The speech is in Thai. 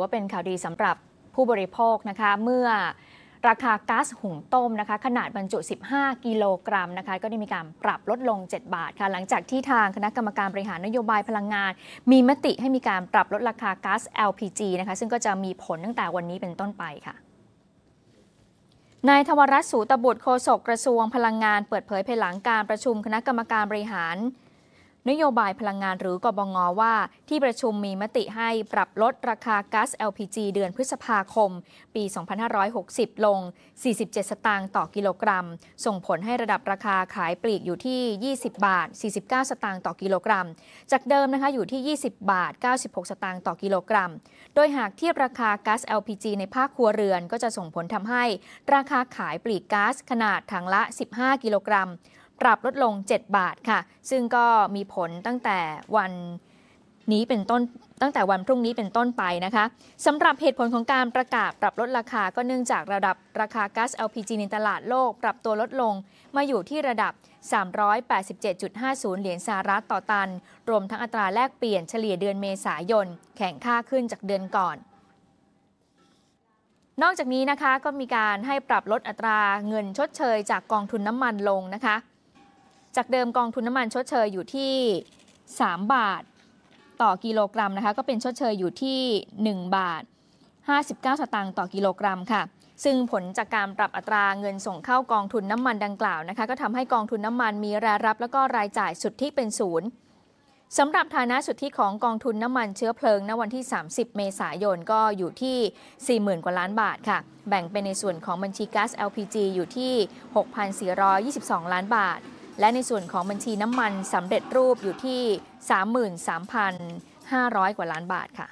ว่าเป็นข่าวดีสำหรับผู้บริโภคนะคะเมื่อราคาก๊าซหุงต้มนะคะขนาดบรรจุ 15 กิโลกรัมนะคะก็ได้มีการปรับลดลง 7 บาทค่ะหลังจากที่ทางคณะกรรมการบริหารนโยบายพลังงาน มีมติให้มีการปรับลดราคาก๊าซ LPG นะคะซึ่งก็จะมีผลตั้งแต่วันนี้เป็นต้นไปค่ะนายธวรัตน์สูตบุตรโฆษกกระทรวงพลังงานเปิดเผยภายหลังการประชุม คณะกรรมการบริหารนโยบายพลังงานหรือกบงว่า ที่ประชุมมีมติให้ปรับลดราคาก๊าซ LPG เดือนพฤษภาคม ปี 2560 ลง 47 สตางค์ต่อกิโลกรัม ส่งผลให้ระดับราคาขายปลีก อยู่ที่ 20 บาท 49 สตางค์ต่อกิโลกรัม จากเดิมนะคะอยู่ที่ 20 บาท 96 สตางค์ต่อกิโลกรัม โดยหากเทียบราคาก๊าซ LPG ในภาคครัวเรือนก็จะส่งผลทำให้ ราคาขายปลีกก๊าซขนาดถังละ 15 กิโลกรัมปรับลดลง 7 บาทค่ะ ซึ่งก็มีผลตั้งแต่วันนี้เป็นต้น ตั้งแต่วันพรุ่งนี้เป็นต้นไปนะคะสำหรับเหตุผลของการประกาศปรับลดราคา ก็เนื่องจากระดับราคาก๊าซ LPG ในตลาดโลก ปรับตัวลดลงมาอยู่ที่ระดับ 387.50 เหรียญสหรัฐต่อตัน รวมทั้งอัตราแลกเปลี่ยนเฉลี่ยเดือนเมษายน แข่งค่าขึ้นจากเดือนก่อน นอกจากนี้นะคะ ก็มีการให้ปรับลดอัตราเงินชดเชยจากกองทุนน้ำมันลงนะคะจากเดิมกองทุนน้ำมันชดเชยอยู่ที่ 3 บาทต่อกิโลกรัมนะคะก็เป็นชดเชยอยู่ที่ 1 บาท 59สตางค์ต่อกิโลกรัมค่ะ ซึ่งผลจากการปรับอัตราเงินส่งเข้ากองทุนน้ำมันดังกล่าวนะคะก็ทำให้กองทุนน้ำมันมีรายรับและก็รายจ่ายสุดที่เป็นศูนย์สำหรับฐานะสุดที่ของกองทุนน้ำมันเชื้อเพลิงณวันที่ 30 เมษายนก็อยู่ที่ 40,000กว่าล้านบาทค่ะแบ่งเป็นในส่วนของบัญชีก๊าซ LPG อยู่ที่ 6,422 ล้านบาทและในส่วนของบัญชีน้ำมัน สำเร็จรูปอยู่ที่ 33,500 กว่าล้านบาทค่ะ